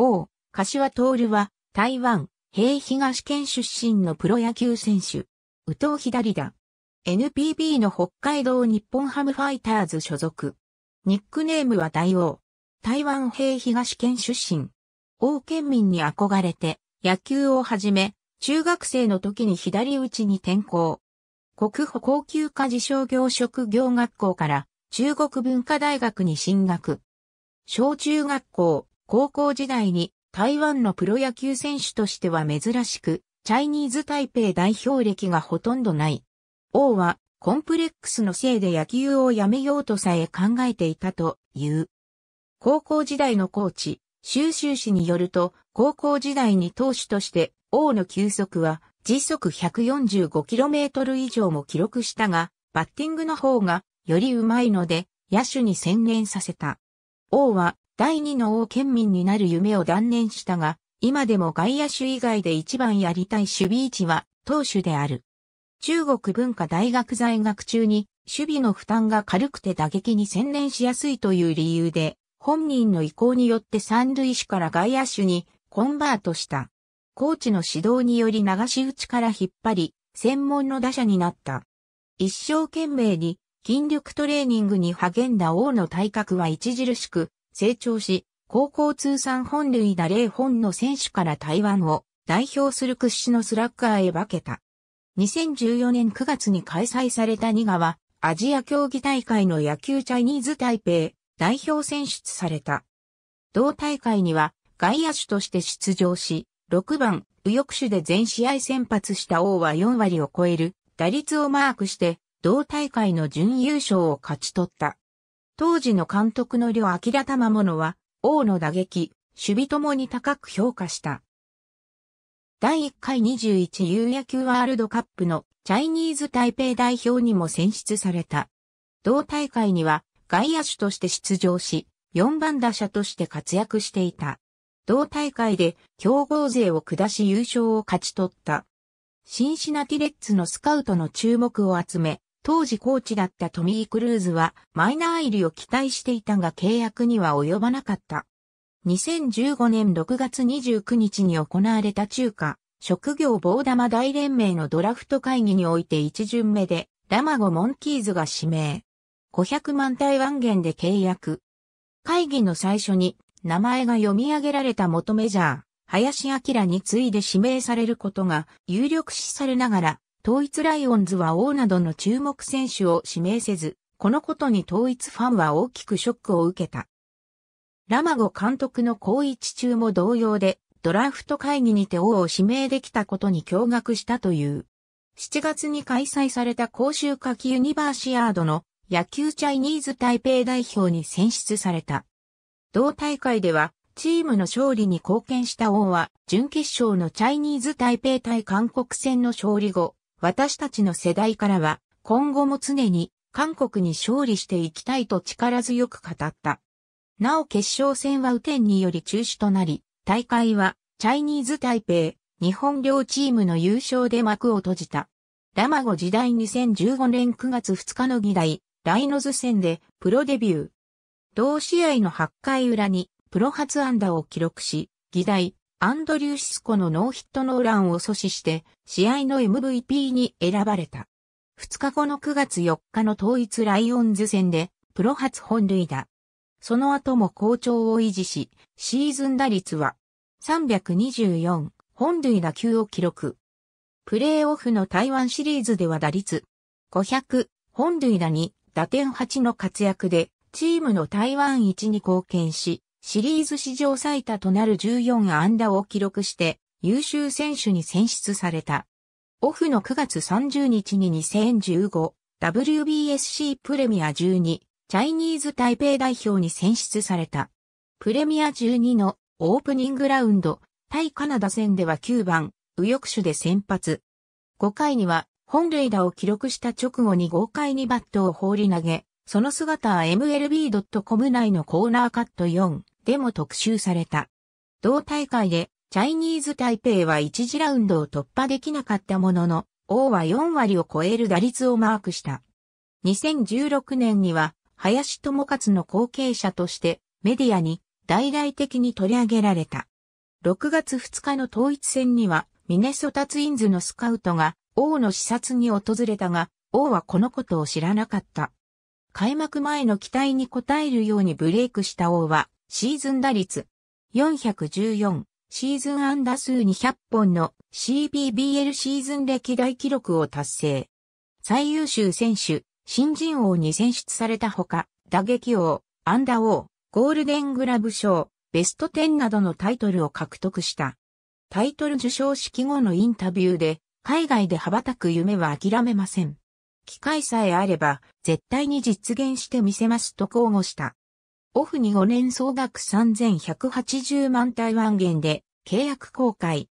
王、柏徹は、台湾、平東県出身のプロ野球選手。宇藤左だ。NPB の北海道日本ハムファイターズ所属。ニックネームは大王。台湾平東県出身。王県民に憧れて、野球を始め、中学生の時に左打ちに転向。国保高級化事商業職業学校から中国文化大学に進学。小中学校、高校時代に台湾のプロ野球選手としては珍しく、チャイニーズ台北代表歴がほとんどない。王はコンプレックスのせいで野球をやめようとさえ考えていたという。高校時代のコーチ、収集氏によると、高校時代に投手として王の球速は時速 145km 以上も記録したが、バッティングの方がより上手いので、野手に専念させた。王は第二の王県民になる夢を断念したが、今でも外野手以外で一番やりたい守備位置は投手である。中国文化大学在学中に守備の負担が軽くて打撃に専念しやすいという理由で、本人の意向によって三塁手から外野手にコンバートした。コーチの指導により流し打ちから引っ張り、専門の打者になった。一生懸命に筋力トレーニングに励んだ王の体格は著しく、成長し、高校通算本塁打0本の選手から台湾を代表する屈指のスラッガーへ化けた。2014年9月に開催されたニガは、アジア競技大会の野球チャイニーズ台北代表選出された。同大会には外野手として出場し、6番右翼手で全試合先発した王は4割を超える打率をマークして、同大会の準優勝を勝ち取った。当時の監督の両明玉のは、王の打撃、守備ともに高く評価した。第1回 21U 野球ワールドカップのチャイニーズ台北代表にも選出された。同大会には外野手として出場し、4番打者として活躍していた。同大会で強豪勢を下し優勝を勝ち取った。シンシナティレッツのスカウトの注目を集め、当時コーチだったトミー・クルーズはマイナー入りを期待していたが契約には及ばなかった。2015年6月29日に行われた中華、職業棒玉大連盟のドラフト会議において一巡目で、ラマゴ・モンキーズが指名。500万台湾元で契約。会議の最初に、名前が読み上げられた元メジャー、林明に次いで指名されることが有力視されながら、統一ライオンズは王などの注目選手を指名せず、このことに統一ファンは大きくショックを受けた。ラマゴ監督の行一中も同様で、ドラフト会議にて王を指名できたことに驚愕したという。7月に開催された公衆夏季ユニバーシアードの野球チャイニーズ台北代表に選出された。同大会では、チームの勝利に貢献した王は、準決勝のチャイニーズ台北対韓国戦の勝利後、私たちの世代からは、今後も常に韓国に勝利していきたいと力強く語った。なお決勝戦は雨天により中止となり、大会はチャイニーズ台北、日本両チームの優勝で幕を閉じた。ラマゴ時代2015年9月2日の議題、ライノズ戦でプロデビュー。同試合の8回裏にプロ初安打を記録し、議題、アンドリューシスコのノーヒットノーランを阻止して、試合の MVP に選ばれた。2日後の9月4日の統一ライオンズ戦で、プロ初本塁打。その後も好調を維持し、シーズン打率は324本塁打級を記録。プレーオフの台湾シリーズでは打率500本塁打に打点8の活躍でチームの台湾一に貢献し、シリーズ史上最多となる14安打を記録して優秀選手に選出された。オフの9月30日に 2015WBSC プレミア12チャイニーズ台北代表に選出された。プレミア12のオープニングラウンド対カナダ戦では9番右翼手で先発。5回には本塁打を記録した直後に豪快にバットを放り投げ、その姿は MLB.com 内のコーナーカット4。でも特集された。同大会でチャイニーズ台北は1次ラウンドを突破できなかったものの、王は4割を超える打率をマークした。2016年には、林智勝の後継者としてメディアに大々的に取り上げられた。6月2日の統一戦にはミネソタツインズのスカウトが王の視察に訪れたが、王はこのことを知らなかった。開幕前の期待に応えるようにブレイクした王はシーズン打率414、シーズン安打数200本の CBBL シーズン歴代記録を達成。最優秀選手、新人王に選出されたほか、打撃王、安打王、ゴールデングラブ賞、ベスト10などのタイトルを獲得した。タイトル受賞式後のインタビューで、海外で羽ばたく夢は諦めません。機会さえあれば、絶対に実現してみせますと交互した。オフに5年総額3180万台湾元で契約公開。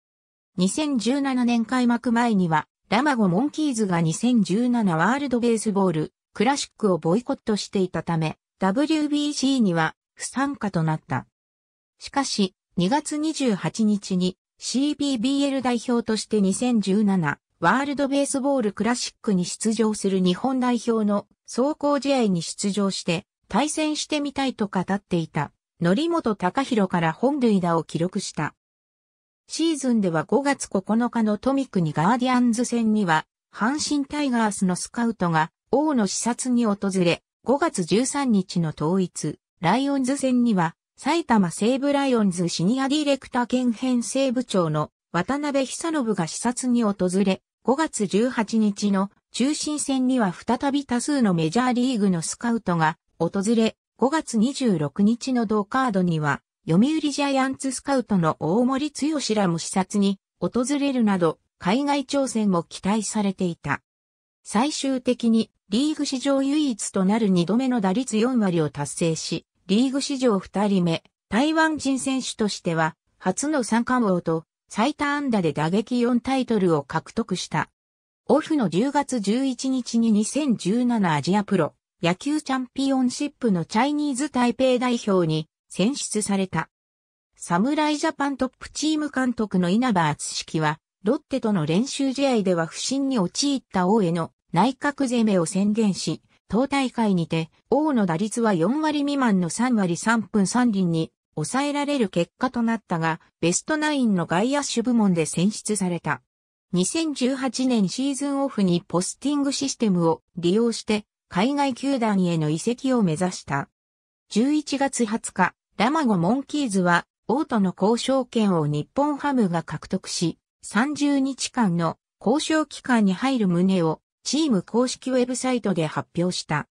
2017年開幕前には、ラマゴモンキーズが2017ワールドベースボールクラシックをボイコットしていたため、WBC には不参加となった。しかし、2月28日に c p b l 代表として2017ワールドベースボールクラシックに出場する日本代表の走行試合に出場して対戦してみたいと語っていた、則本隆弘から本塁打を記録した。シーズンでは5月9日のトミクニガーディアンズ戦には、阪神タイガースのスカウトが王の視察に訪れ、5月13日の統一、ライオンズ戦には、埼玉西部ライオンズシニアディレクター兼編成部長の渡辺久信が視察に訪れ、5月18日の中心戦には再び多数のメジャーリーグのスカウトが訪れ、5月26日の同カードには、読売ジャイアンツスカウトの大森剛らも視察に訪れるなど、海外挑戦も期待されていた。最終的にリーグ史上唯一となる2度目の打率4割を達成し、リーグ史上2人目、台湾人選手としては、初の三冠王と最多安打で打撃4タイトルを獲得した。オフの10月11日に2017アジアプロ野球チャンピオンシップのチャイニーズ台北代表に選出された。侍ジャパントップチーム監督の稲葉厚式は、ロッテとの練習試合では不審に陥った王への内閣攻めを宣言し、党大会にて王の打率は4割未満の3割3分3厘に抑えられる結果となったが、ベストナインの外野手部門で選出された。2018年シーズンオフにポスティングシステムを利用して海外球団への移籍を目指した。11月20日、ラマゴ・モンキーズは、王との交渉権を日本ハムが獲得し、30日間の交渉期間に入る旨をチーム公式ウェブサイトで発表した。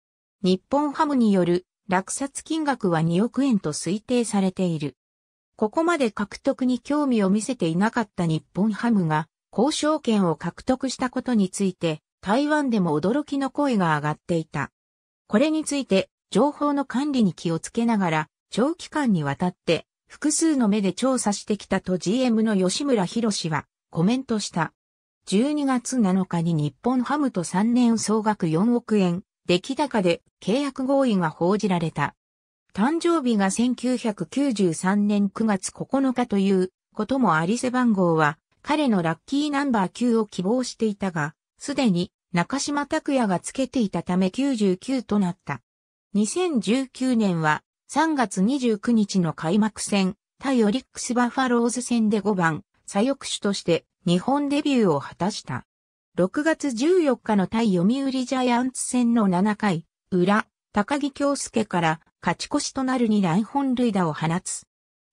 日本ハムによる落札金額は2億円と推定されている。ここまで獲得に興味を見せていなかった日本ハムが交渉権を獲得したことについて台湾でも驚きの声が上がっていた。これについて、情報の管理に気をつけながら、長期間にわたって、複数の目で調査してきたと GM の吉村博士は、コメントした。12月7日に日本ハムと3年総額4億円、出来高で契約合意が報じられた。誕生日が1993年9月9日ということもあり背番号は彼のラッキーナンバー9を希望していたが、すでに中島拓也がつけていたため99となった。2019年は3月29日の開幕戦、対オリックスバファローズ戦で5番、左翼手として日本デビューを果たした。6月14日の対読売ジャイアンツ戦の7回、裏、高木京介から勝ち越しとなる2乱本塁打を放つ。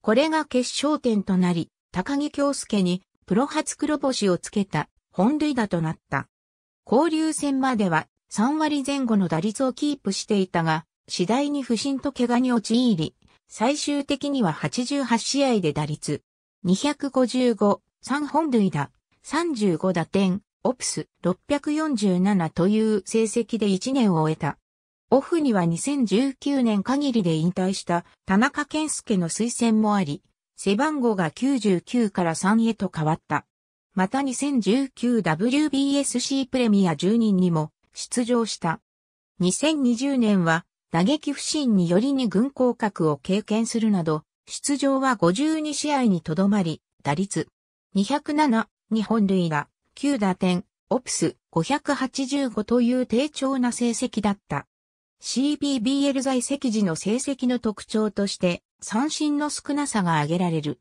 これが決勝点となり、高木京介にプロ初黒星をつけた本塁打となった。交流戦までは3割前後の打率をキープしていたが、次第に不振と怪我に陥り、最終的には88試合で打率255、3本塁打、35打点、オプス647という成績で1年を終えた。オフには2019年限りで引退した田中健介の推薦もあり、背番号が99から3へと変わった。また 2019WBSC プレミア10人にも出場した。2020年は打撃不振によりに軍降格を経験するなど、出場は52試合にとどまり、打率207、日本塁打、9打点、オプス585という低調な成績だった。c p b l 在籍時の成績の特徴として、三振の少なさが挙げられる。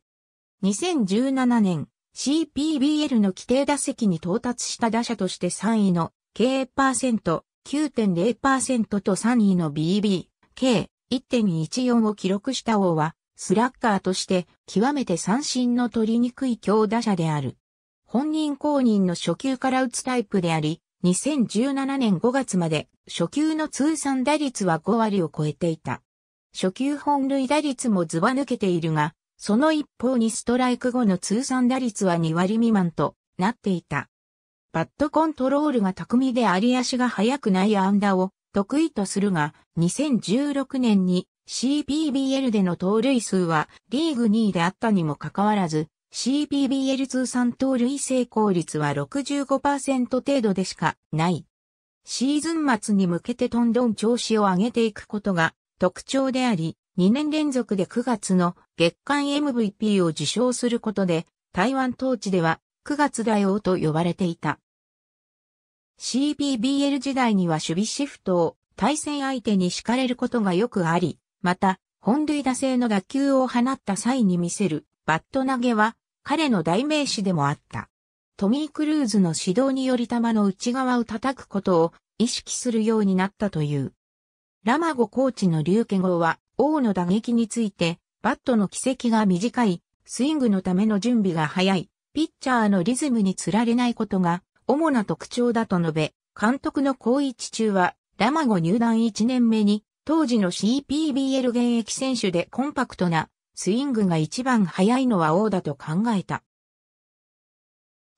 2017年、CPBL の規定打席に到達した打者として3位の K%、9.0%と3位の BB、K、1.14を記録した王は、スラッガーとして極めて三振の取りにくい強打者である。本人公認の初級から打つタイプであり、2017年5月まで初級の通算打率は5割を超えていた。初級本塁打率もズバ抜けているが、その一方にストライク後の通算打率は2割未満となっていた。バットコントロールが巧みで有足が速くないアンダーを得意とするが、2016年に CPBL での盗塁数はリーグ2位であったにもかかわらず、CPBL 通算盗塁成功率は65%程度でしかない。シーズン末に向けてどんどん調子を上げていくことが特徴であり、2年連続で9月の月間 MVP を受賞することで、台湾統治では9月大王と呼ばれていた。CPBL 時代には守備シフトを対戦相手に敷かれることがよくあり、また、本塁打制の打球を放った際に見せるバット投げは彼の代名詞でもあった。トミー・クルーズの指導により球の内側を叩くことを意識するようになったという。ラマゴコーチの流ュ号は王の打撃について、バットの軌跡が短い、スイングのための準備が早い、ピッチャーのリズムにつられないことが主な特徴だと述べ、監督の高一中は、ラマゴ入団1年目に、当時の CPBL 現役選手でコンパクトなスイングが一番早いのは王だと考えた。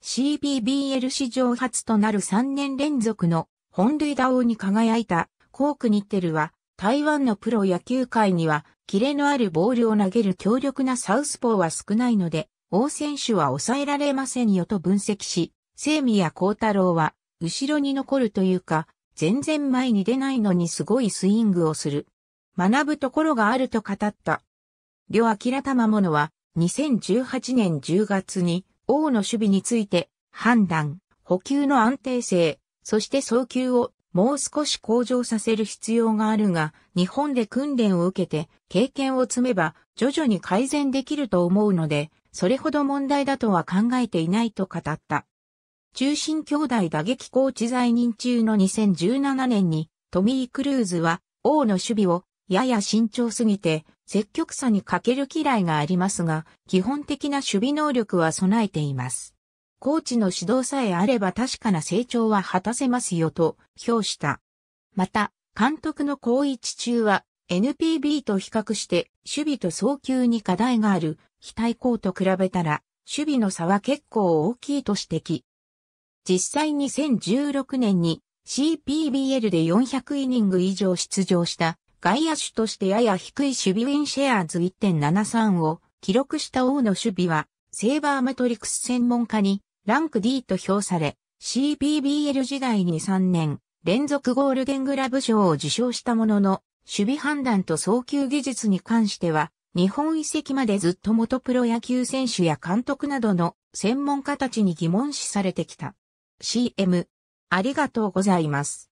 CPBL 史上初となる3年連続の本塁打王に輝いたコークニッテルは台湾のプロ野球界には、キレのあるボールを投げる強力なサウスポーは少ないので、王選手は抑えられませんよと分析し、生宮幸太郎は、後ろに残るというか、全然前に出ないのにすごいスイングをする。学ぶところがあると語った。両明玉物は、2018年10月に、王の守備について、判断、補給の安定性、そして送球をもう少し向上させる必要があるが、日本で訓練を受けて経験を積めば徐々に改善できると思うので、それほど問題だとは考えていないと語った。中心兄弟打撃コーチ在任中の2017年にトミー・クルーズは王の守備をやや慎重すぎて積極さに欠ける嫌いがありますが、基本的な守備能力は備えています。コーチの指導さえあれば確かな成長は果たせますよと評した。また、監督の高一中は NPB と比較して守備と早球に課題がある非対抗と比べたら守備の差は結構大きいと指摘。実際に2016年に CPBL で400イニング以上出場した外野手としてやや低い守備ウィンシェアーズ1.73を記録した王の守備はセーバーメトリクス専門家にランク D と評され、CPBL 時代に3年、連続ゴールデングラブ賞を受賞したものの、守備判断と送球技術に関しては、日本遺跡までずっと元プロ野球選手や監督などの専門家たちに疑問視されてきた。CM、ありがとうございます。